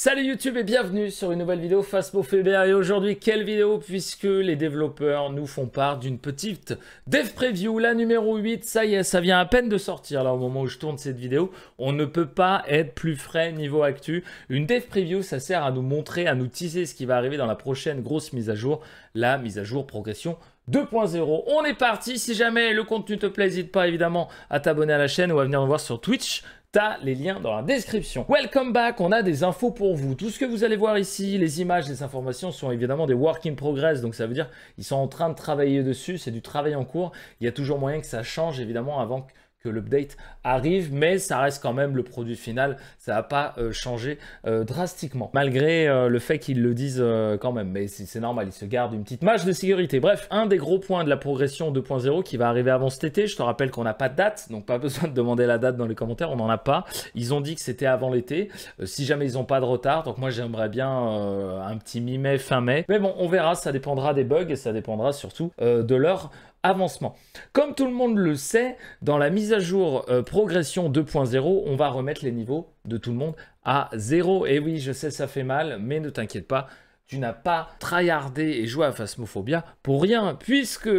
Salut YouTube et bienvenue sur une nouvelle vidéo Fasmo Feber et aujourd'hui quelle vidéo puisque les développeurs nous font part d'une petite dev preview, la numéro 8, ça y est, ça vient à peine de sortir là au moment où je tourne cette vidéo, on ne peut pas être plus frais niveau actu, une dev preview ça sert à nous montrer, à nous teaser ce qui va arriver dans la prochaine grosse mise à jour, la mise à jour progression 2.0. On est parti. Si jamais le contenu te plaît, n'hésite pas évidemment à t'abonner à la chaîne ou à venir me voir sur Twitch, les liens dans la description. Welcome back, on a des infos pour vous. Tout ce que vous allez voir ici, les images, les informations sont évidemment des work in progress, donc ça veut dire ils sont en train de travailler dessus, c'est du travail en cours. Il y a toujours moyen que ça change évidemment avant que que l'update arrive, mais ça reste quand même le produit final, ça n'a pas euh, changé euh, drastiquement, malgré euh, le fait qu'ils le disent quand même, mais c'est normal, ils se gardent une petite marge de sécurité. Bref, un des gros points de la progression 2.0 qui va arriver avant cet été, je te rappelle qu'on n'a pas de date, donc pas besoin de demander la date dans les commentaires, on n'en a pas. Ils ont dit que c'était avant l'été, si jamais ils n'ont pas de retard, donc moi j'aimerais bien un petit mi-mai, fin mai, mais bon, on verra, ça dépendra des bugs et ça dépendra surtout de leur avancement. Comme tout le monde le sait, dans la mise à jour euh, progression 2.0, on va remettre les niveaux de tout le monde à 0. Et oui, je sais, ça fait mal, mais ne t'inquiète pas, tu n'as pas tryhardé et joué à Phasmophobia pour rien, puisque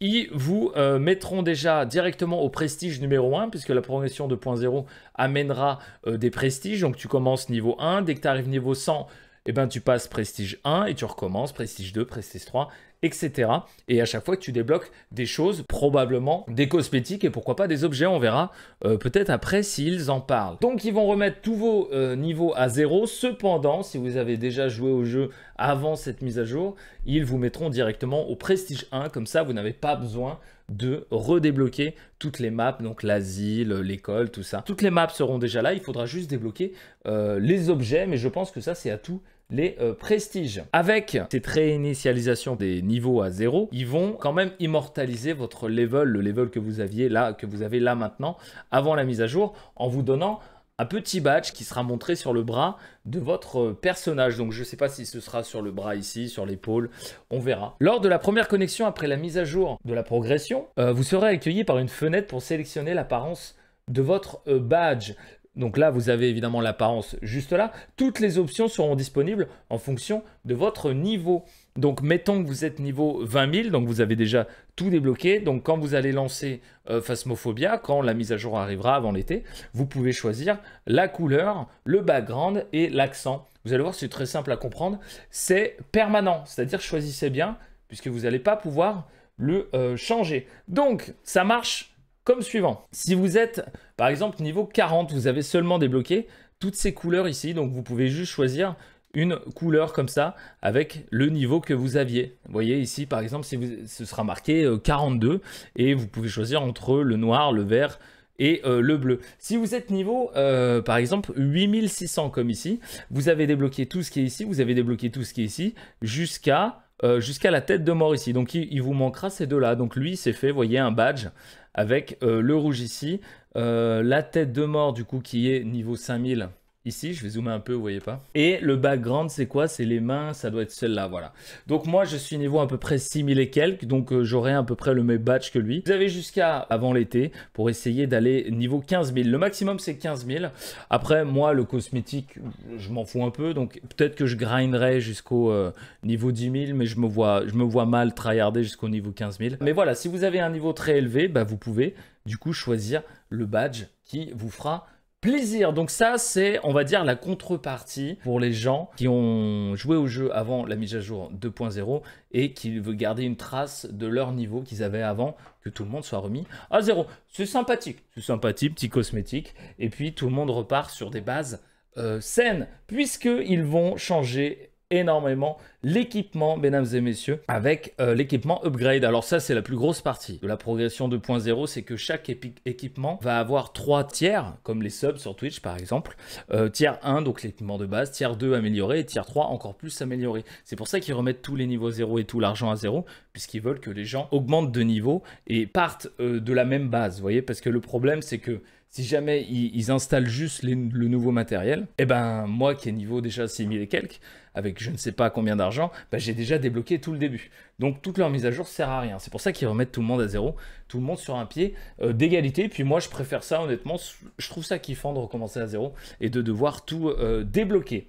ils vous euh, mettront déjà directement au prestige numéro 1, puisque la progression 2.0 amènera euh, des prestiges. Donc tu commences niveau 1, dès que tu arrives niveau 100, et eh ben, tu passes prestige 1 et tu recommences prestige 2, prestige 3, etc. Et à chaque fois que tu débloques des choses, probablement des cosmétiques et pourquoi pas des objets, on verra euh, peut-être après s'ils en parlent. Donc ils vont remettre tous vos euh, niveaux à zéro. Cependant, si vous avez déjà joué au jeu avant cette mise à jour, ils vous mettront directement au prestige 1. Comme ça, vous n'avez pas besoin de redébloquer toutes les maps, donc l'asile, l'école, tout ça. Toutes les maps seront déjà là, il faudra juste débloquer euh, les objets, mais je pense que ça c'est à tout les euh, prestiges. Avec cette réinitialisation des niveaux à zéro, ils vont quand même immortaliser votre level, le level que vous aviez là, que vous avez là maintenant, avant la mise à jour, en vous donnant un petit badge qui sera montré sur le bras de votre euh, personnage. Donc je ne sais pas si ce sera sur le bras ici, sur l'épaule, on verra. Lors de la première connexion après la mise à jour de la progression, euh, vous serez accueilli par une fenêtre pour sélectionner l'apparence de votre badge. Donc là, vous avez évidemment l'apparence juste là. Toutes les options seront disponibles en fonction de votre niveau. Donc mettons que vous êtes niveau 20 000, donc vous avez déjà tout débloqué. Donc quand vous allez lancer euh, Phasmophobia, quand la mise à jour arrivera avant l'été, vous pouvez choisir la couleur, le background et l'accent. Vous allez voir, c'est très simple à comprendre. C'est permanent, c'est-à-dire choisissez bien, puisque vous n'allez pas pouvoir le euh, changer. Donc ça marche comme suivant. Si vous êtes, par exemple, niveau 40, vous avez seulement débloqué toutes ces couleurs ici, donc vous pouvez juste choisir une couleur comme ça avec le niveau que vous aviez. voyez ici par exemple, si vous, ce sera marqué 42 euh, et vous pouvez choisir entre le noir, le vert et euh, le bleu. Si vous êtes niveau euh, par exemple 8600 comme ici, vous avez débloqué tout ce qui est ici, vous avez débloqué tout ce qui est ici jusqu'à jusqu'à la tête de mort ici. Donc il, vous manquera ces deux-là. Donc lui, c'est fait, voyez, un badge avec euh, le rouge ici. Euh, la tête de mort du coup qui est niveau 5000 Ici, je vais zoomer un peu, vous voyez pas. Et le background, c'est quoi C'est les mains, ça doit être celle-là, voilà. Donc moi, je suis niveau à peu près 6000 et quelques, donc euh, j'aurai à peu près le même badge que lui. Vous avez jusqu'à avant l'été pour essayer d'aller niveau 15000. 000. Le maximum, c'est 15 000. Après, moi, le cosmétique, je m'en fous un peu, donc peut-être que je grinderai jusqu'au euh, niveau 10 000, mais je me vois, je me vois mal tryharder jusqu'au niveau 15 000. Mais voilà, si vous avez un niveau très élevé, bah, vous pouvez du coup choisir le badge qui vous fera plaisir. Donc ça, c'est, on va dire, la contrepartie pour les gens qui ont joué au jeu avant la mise à jour 2.0 et qui veulent garder une trace de leur niveau qu'ils avaient avant, que tout le monde soit remis à zéro. C'est sympathique, c'est sympathique, petit cosmétique. Et puis, tout le monde repart sur des bases euh, saines, puisqu'ils vont changer énormément l'équipement, mesdames et messieurs, avec euh, l'équipement upgrade. Alors ça, c'est la plus grosse partie de la progression 2.0, c'est que chaque équipement va avoir trois tiers, comme les subs sur Twitch par exemple. Euh, tiers 1, donc l'équipement de base, tiers 2 amélioré, et tiers 3 encore plus amélioré. C'est pour ça qu'ils remettent tous les niveaux 0 et tout l'argent à 0, puisqu'ils veulent que les gens augmentent de niveau et partent euh, de la même base, vous voyez, parce que le problème, c'est que si jamais ils, installent juste le nouveau matériel, et eh ben moi qui ai niveau déjà 6000 et quelques, avec je ne sais pas combien d'argent, ben, j'ai déjà débloqué tout le début. Donc toute leur mise à jour sert à rien. C'est pour ça qu'ils remettent tout le monde à zéro, tout le monde sur un pied euh, d'égalité. Puis moi je préfère ça honnêtement, je trouve ça kiffant de recommencer à zéro et de devoir tout euh, débloquer.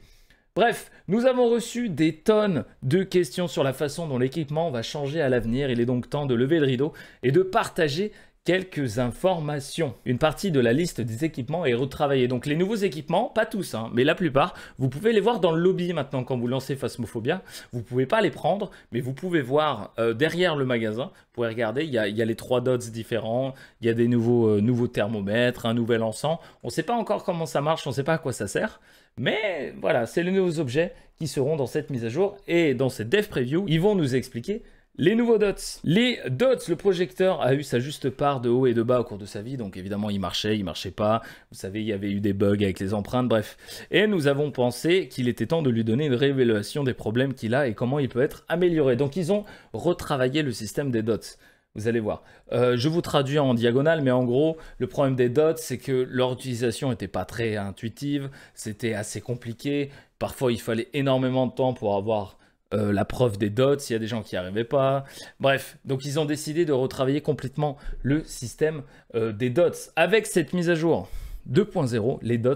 Bref, nous avons reçu des tonnes de questions sur la façon dont l'équipement va changer à l'avenir. Il est donc temps de lever le rideau et de partager quelques informations. Une partie de la liste des équipements est retravaillée. Donc les nouveaux équipements, pas tous, hein, mais la plupart, vous pouvez les voir dans le lobby maintenant quand vous lancez Phasmophobia. Vous pouvez pas les prendre, mais vous pouvez voir euh, derrière le magasin. Vous pouvez regarder, il y, a, les trois dots différents, il y a des nouveaux, euh, nouveaux thermomètres, un nouvel encens. On ne sait pas encore comment ça marche, on ne sait pas à quoi ça sert. Mais voilà, c'est les nouveaux objets qui seront dans cette mise à jour et dans cette dev preview. Ils vont nous expliquer les nouveaux dots. Les dots, le projecteur a eu sa juste part de haut et de bas au cours de sa vie, donc évidemment il marchait, il marchait pas. Vous savez, il y avait eu des bugs avec les empreintes, bref. Et nous avons pensé qu'il était temps de lui donner une révélation des problèmes qu'il a et comment il peut être amélioré. Donc ils ont retravaillé le système des dots. Vous allez voir. Euh, je vous traduis en diagonale, mais en gros, le problème des dots, c'est que leur utilisation n'était pas très intuitive, c'était assez compliqué. Parfois, il fallait énormément de temps pour avoir euh, la preuve des dots, il y a des gens qui n'y arrivaient pas. Bref, donc ils ont décidé de retravailler complètement le système euh, des dots. Avec cette mise à jour 2.0, les dots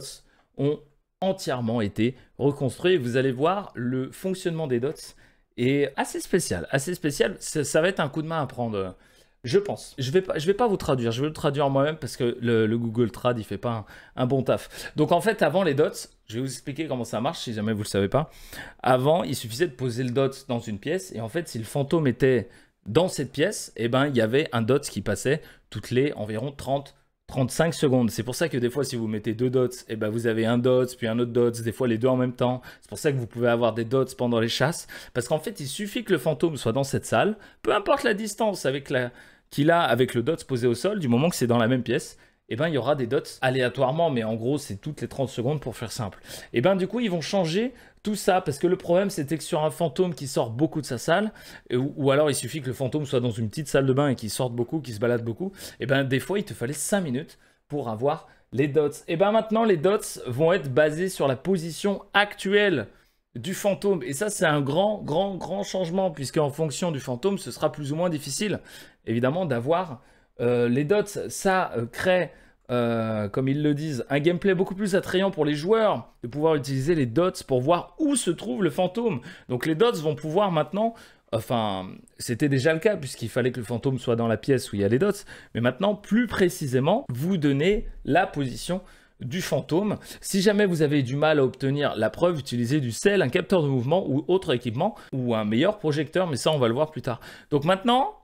ont entièrement été reconstruits. Vous allez voir, le fonctionnement des dots est assez spécial. Assez spécial, ça va être un coup de main à prendre je pense. Je vais pas, je vais pas vous traduire. Je vais le traduire moi-même parce que le, Google Trad il fait pas un, bon taf. Donc en fait, avant les dots, je vais vous expliquer comment ça marche si jamais vous le savez pas. Avant, il suffisait de poser le dot dans une pièce et en fait, si le fantôme était dans cette pièce, et eh ben il y avait un dot qui passait toutes les environ 30 35 secondes. C'est pour ça que des fois, si vous mettez deux dots, eh ben, vous avez un dot, puis un autre dot des fois les deux en même temps. C'est pour ça que vous pouvez avoir des dots pendant les chasses. Parce qu'en fait, il suffit que le fantôme soit dans cette salle, peu importe la distance avec la, qu'il a avec le dot posé au sol, du moment que c'est dans la même pièce, eh ben, il y aura des dots aléatoirement, mais en gros, c'est toutes les 30 secondes pour faire simple. Et eh ben, du coup, ils vont changer tout ça, parce que le problème, c'était que sur un fantôme qui sort beaucoup de sa salle, euh, ou, alors il suffit que le fantôme soit dans une petite salle de bain et qu'il sorte beaucoup, qu'il se balade beaucoup, et eh ben, des fois, il te fallait 5 minutes pour avoir les dots. Et eh ben, maintenant, les dots vont être basés sur la position actuelle du fantôme. Et ça, c'est un grand, grand, grand changement, puisque en fonction du fantôme, ce sera plus ou moins difficile, évidemment, d'avoir euh, les dots. Ça euh, crée, euh, comme ils le disent, un gameplay beaucoup plus attrayant pour les joueurs, de pouvoir utiliser les dots pour voir où se trouve le fantôme. Donc les dots vont pouvoir maintenant... Enfin, c'était déjà le cas puisqu'il fallait que le fantôme soit dans la pièce où il y a les dots. Mais maintenant, plus précisément, vous donner la position du fantôme. Si jamais vous avez du mal à obtenir la preuve, utilisez du sel, un capteur de mouvement ou autre équipement ou un meilleur projecteur, mais ça on va le voir plus tard. Donc maintenant,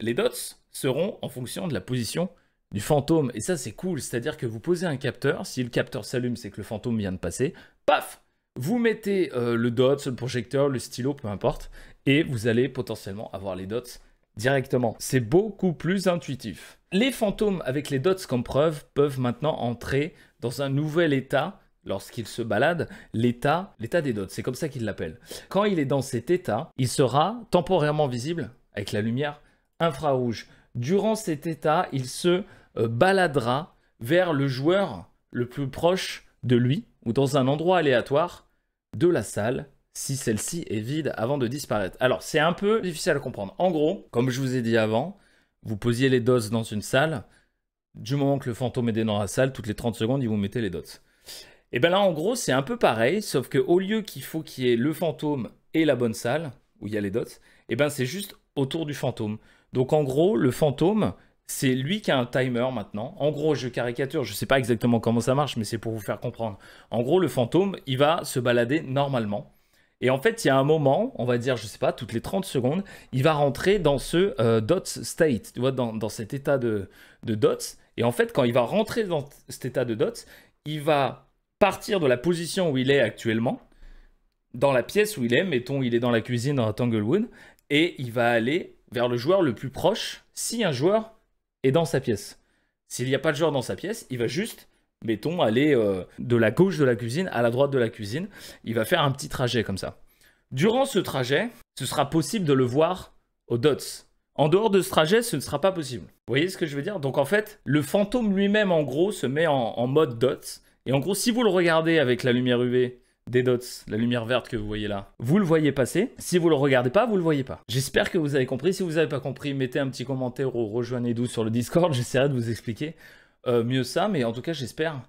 les dots seront en fonction de la position du fantôme. Et ça c'est cool, c'est-à-dire que vous posez un capteur, si le capteur s'allume c'est que le fantôme vient de passer, paf vous mettez euh, le dot, le projecteur, le stylo, peu importe, et vous allez potentiellement avoir les dots directement. C'est beaucoup plus intuitif. Les fantômes avec les dots comme preuve peuvent maintenant entrer dans un nouvel état lorsqu'il se baladent. l'état, l'état des dots, c'est comme ça qu'il l'appellent Quand il est dans cet état, il sera temporairement visible avec la lumière infrarouge. Durant cet état, il se euh, baladera vers le joueur le plus proche de lui ou dans un endroit aléatoire de la salle si celle-ci est vide avant de disparaître. Alors, c'est un peu difficile à comprendre. En gros, comme je vous ai dit avant, vous posiez les doses dans une salle. Du moment que le fantôme est dans la salle, toutes les 30 secondes, il vous mettait les dots. Et bien là, en gros, c'est un peu pareil, sauf qu'au lieu qu'il faut qu'il y ait le fantôme et la bonne salle, où il y a les dots, et eh ben c'est juste autour du fantôme. Donc en gros, le fantôme, c'est lui qui a un timer maintenant. En gros, je caricature, je ne sais pas exactement comment ça marche, mais c'est pour vous faire comprendre. En gros, le fantôme, il va se balader normalement. Et en fait, il y a un moment, on va dire, je sais pas, toutes les 30 secondes, il va rentrer dans ce euh, dots dot state, tu vois, dans, cet état de, dots. Et en fait, quand il va rentrer dans cet état de dots, il va partir de la position où il est actuellement, dans la pièce où il est, mettons, il est dans la cuisine dans Tanglewood, et il va aller vers le joueur le plus proche si un joueur est dans sa pièce. S'il n'y a pas de joueur dans sa pièce, il va juste mettons, aller euh, de la gauche de la cuisine à la droite de la cuisine. Il va faire un petit trajet comme ça. Durant ce trajet, ce sera possible de le voir aux DOTS. En dehors de ce trajet, ce ne sera pas possible. Vous voyez ce que je veux dire Donc en fait, le fantôme lui-même, en gros, se met en, mode DOTS. Et en gros, si vous le regardez avec la lumière UV des dots, la lumière verte que vous voyez là, vous le voyez passer. Si vous le regardez pas, vous le voyez pas. J'espère que vous avez compris. Si vous n'avez pas compris, mettez un petit commentaire ou rejoignez-nous sur le Discord. J'essaierai de vous expliquer. Euh, mieux ça, mais en tout cas, j'espère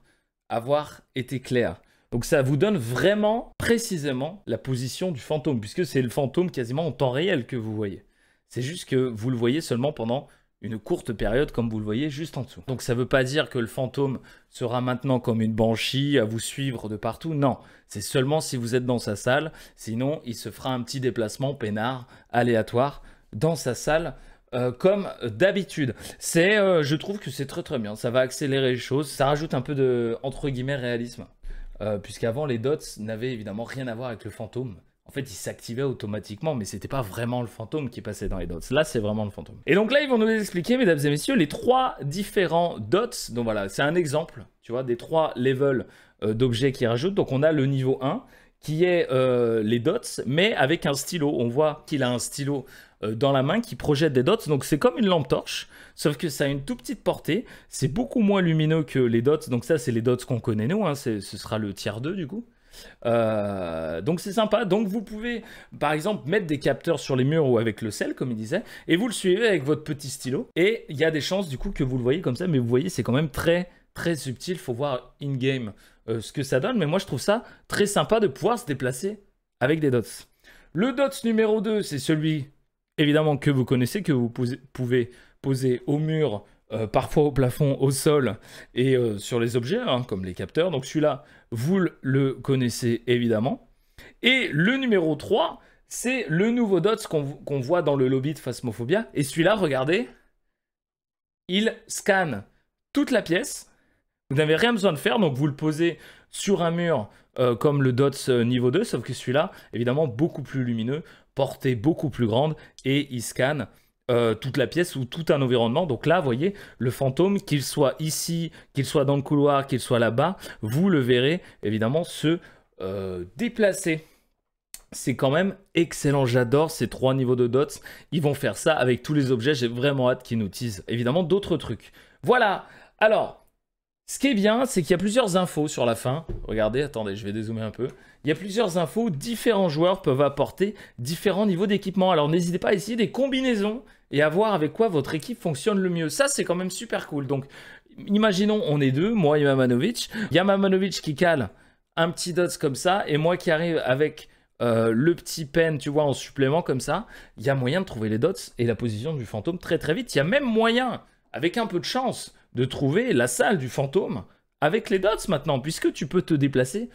avoir été clair. Donc ça vous donne vraiment précisément la position du fantôme, puisque c'est le fantôme quasiment en temps réel que vous voyez. C'est juste que vous le voyez seulement pendant une courte période, comme vous le voyez juste en dessous. Donc ça ne veut pas dire que le fantôme sera maintenant comme une banshee à vous suivre de partout. Non, c'est seulement si vous êtes dans sa salle. Sinon, il se fera un petit déplacement peinard aléatoire dans sa salle euh, comme d'habitude. C'est, euh, je trouve que c'est très très bien. Ça va accélérer les choses. Ça rajoute un peu de entre guillemets réalisme, puisque euh, puisqu'avant les dots n'avaient évidemment rien à voir avec le fantôme. En fait, ils s'activaient automatiquement, mais c'était pas vraiment le fantôme qui passait dans les dots. Là, c'est vraiment le fantôme. Et donc là, ils vont nous expliquer, mesdames et messieurs, les trois différents dots. Donc voilà, c'est un exemple, tu vois, des trois levels d'objets qui rajoutent. Donc on a le niveau 1, qui est les dots, mais avec un stylo. On voit qu'il a un stylo euh, dans la main qui projette des dots. Donc c'est comme une lampe torche, sauf que ça a une toute petite portée. C'est beaucoup moins lumineux que les dots. Donc ça, c'est les dots qu'on connaît nous. Hein. ce sera le tiers 2 du coup. Euh, donc c'est sympa. Donc vous pouvez, par exemple, mettre des capteurs sur les murs ou avec le sel, comme il disait, et vous le suivez avec votre petit stylo. Et il y a des chances du coup que vous le voyez comme ça, mais vous voyez, c'est quand même très très subtil. Faut voir in game euh, ce que ça donne. Mais moi, je trouve ça très sympa de pouvoir se déplacer avec des dots. Le dots numéro 2, c'est celui évidemment que vous connaissez, que vous pouvez poser au mur, euh, parfois au plafond, au sol et euh, sur les objets, hein, comme les capteurs. Donc celui-là, vous le connaissez évidemment. Et le numéro 3, c'est le nouveau DOTS qu'on voit dans le lobby de Phasmophobia. Et celui-là, regardez, il scanne toute la pièce. Vous n'avez rien besoin de faire, donc vous le posez sur un mur euh, comme le DOTS niveau 2, sauf que celui-là, évidemment, beaucoup plus lumineux, portée beaucoup plus grande et il scanne euh, toute la pièce ou tout un environnement. Donc là, vous voyez, le fantôme, qu'il soit ici, qu'il soit dans le couloir, qu'il soit là-bas, vous le verrez évidemment se euh, déplacer. C'est quand même excellent, j'adore ces trois niveaux de dots. Ils vont faire ça avec tous les objets, j'ai vraiment hâte qu'ils nous utilisent évidemment d'autres trucs. Voilà, alors ce qui est bien, c'est qu'il y a plusieurs infos sur la fin. Regardez, attendez, je vais dézoomer un peu. Il y a plusieurs infos, différents joueurs peuvent apporter différents niveaux d'équipement. Alors n'hésitez pas à essayer des combinaisons et à voir avec quoi votre équipe fonctionne le mieux. Ça, c'est quand même super cool. Donc, imaginons, on est deux, moi et Mamanovic. Il qui cale un petit dots comme ça et moi qui arrive avec euh, le petit pen, tu vois, en supplément comme ça, il y a moyen de trouver les dots et la position du fantôme très très vite. Il y a même moyen, avec un peu de chance, de trouver la salle du fantôme avec les dots maintenant, puisque tu peux te déplacer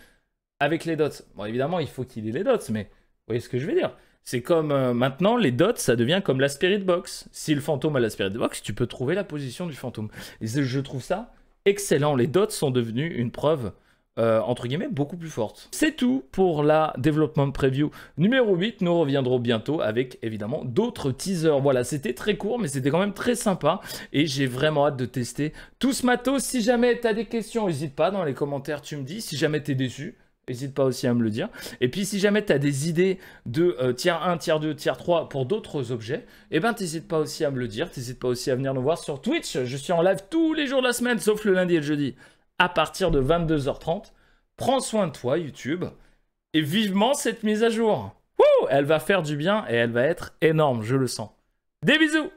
avec les dots. Bon, évidemment, il faut qu'il ait les dots, mais vous voyez ce que je veux dire C'est comme euh, maintenant, les dots, ça devient comme la spirit box. Si le fantôme a la spirit box, tu peux trouver la position du fantôme. Et je trouve ça excellent. Les dots sont devenus une preuve euh, entre guillemets, beaucoup plus forte. C'est tout pour la Development preview numéro 8. Nous reviendrons bientôt avec évidemment d'autres teasers. Voilà, c'était très court, mais c'était quand même très sympa et j'ai vraiment hâte de tester tout ce matos. Si jamais tu as des questions, n'hésite pas dans les commentaires, tu me dis. Si jamais tu es déçu, N'hésite pas aussi à me le dire. Et puis si jamais tu as des idées de tiers 1, tiers 2, tiers 3 pour d'autres objets, eh ben n'hésite pas aussi à me le dire, N'hésite pas aussi à venir nous voir sur Twitch. Je suis en live tous les jours de la semaine, sauf le lundi et le jeudi à partir de 22h30. Prends soin de toi, YouTube, et vivement cette mise à jour. elle va faire du bien et elle va être énorme, je le sens. Des bisous